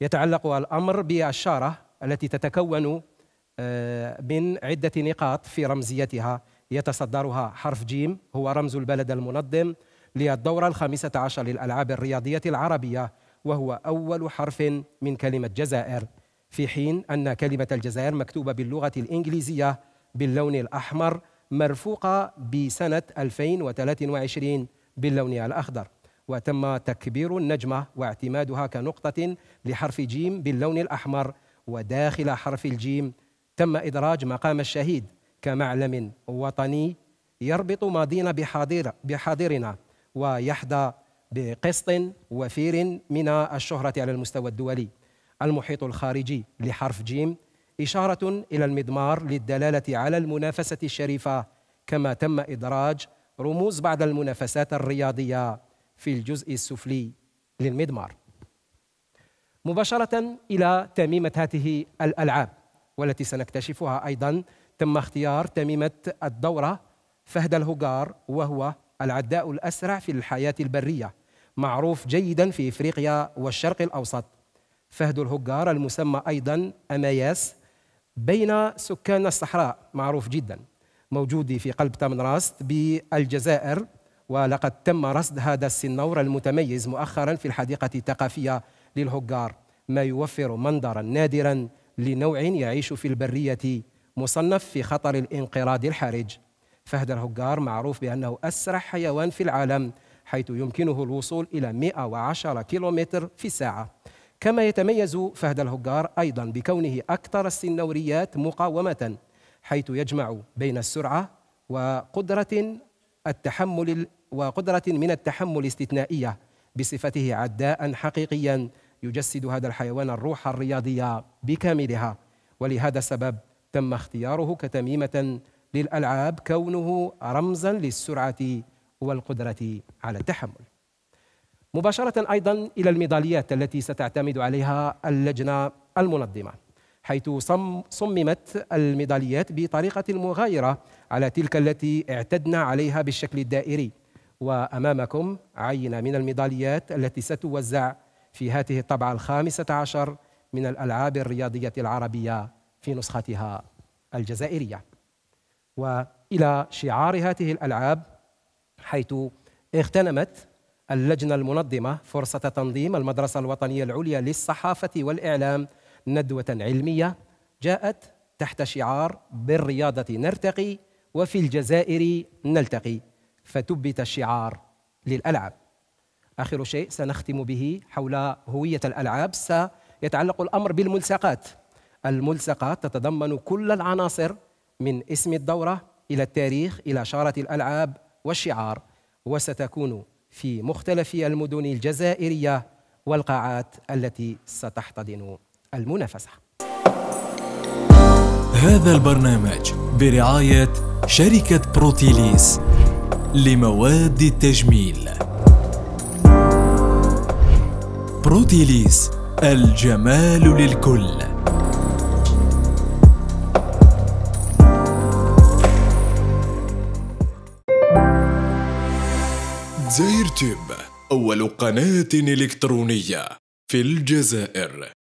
يتعلق الأمر بالشارة التي تتكون آه، من عدة نقاط في رمزيتها يتصدرها حرف جيم هو رمز البلد المنظم للدورة الخامسة عشر للألعاب الرياضية العربية وهو أول حرف من كلمة جزائر في حين أن كلمة الجزائر مكتوبة باللغة الإنجليزية باللون الأحمر مرفوقة بسنة 2023 باللون الأخضر وتم تكبير النجمة واعتمادها كنقطة لحرف جيم باللون الأحمر وداخل حرف الجيم تم إدراج مقام الشهيد كمعلم وطني يربط ماضينا بحاضر بحاضرنا ويحظى بقسط وفير من الشهرة على المستوى الدولي المحيط الخارجي لحرف جيم إشارة إلى المضمار للدلالة على المنافسة الشريفة كما تم إدراج رموز بعض المنافسات الرياضية في الجزء السفلي للمدمار مباشرة إلى تميمة هذه الألعاب والتي سنكتشفها أيضا تم اختيار تميمة الدورة فهد الهجار وهو العداء الأسرع في الحياة البرية معروف جيدا في إفريقيا والشرق الأوسط فهد الهجار المسمى أيضا أماياس بين سكان الصحراء معروف جدا موجود في قلب تمنراست بالجزائر ولقد تم رصد هذا السنور المتميز مؤخرا في الحديقة الثقافية للهجار ما يوفر منظرا نادرا لنوع يعيش في البرية مصنف في خطر الانقراض الحرج فهد الهجار معروف بأنه أسرع حيوان في العالم حيث يمكنه الوصول إلى 110 كيلومتر في الساعة كما يتميز فهد الهجار أيضا بكونه أكثر السنوريات مقاومة حيث يجمع بين السرعة وقدرة التحمل وقدرة من التحمل استثنائية بصفته عداء حقيقيا يجسد هذا الحيوان الروح الرياضية بكاملها ولهذا السبب تم اختياره كتميمة للألعاب كونه رمزا للسرعة والقدرة على التحمل مباشرة أيضا إلى الميداليات التي ستعتمد عليها اللجنة المنظمة حيث صم صممت الميداليات بطريقة مغايرة على تلك التي اعتدنا عليها بالشكل الدائري وأمامكم عينة من الميداليات التي ستوزع في هذه الطبعة الخامسة عشر من الألعاب الرياضية العربية في نسختها الجزائرية وإلى شعار هذه الألعاب حيث اغتنمت اللجنة المنظمة فرصة تنظيم المدرسة الوطنية العليا للصحافة والإعلام ندوة علمية جاءت تحت شعار بالرياضة نرتقي وفي الجزائر نلتقي فتبت الشعار للألعاب آخر شيء سنختم به حول هوية الألعاب سيتعلق الأمر بالملصقات الملصقات تتضمن كل العناصر من اسم الدورة إلى التاريخ إلى شارة الألعاب والشعار وستكون في مختلف المدن الجزائرية والقاعات التي ستحتضن المنافسة هذا البرنامج برعاية شركة بروتيليس لمواد التجميل بروتيليس الجمال للكل زير تيب أول قناة إلكترونية في الجزائر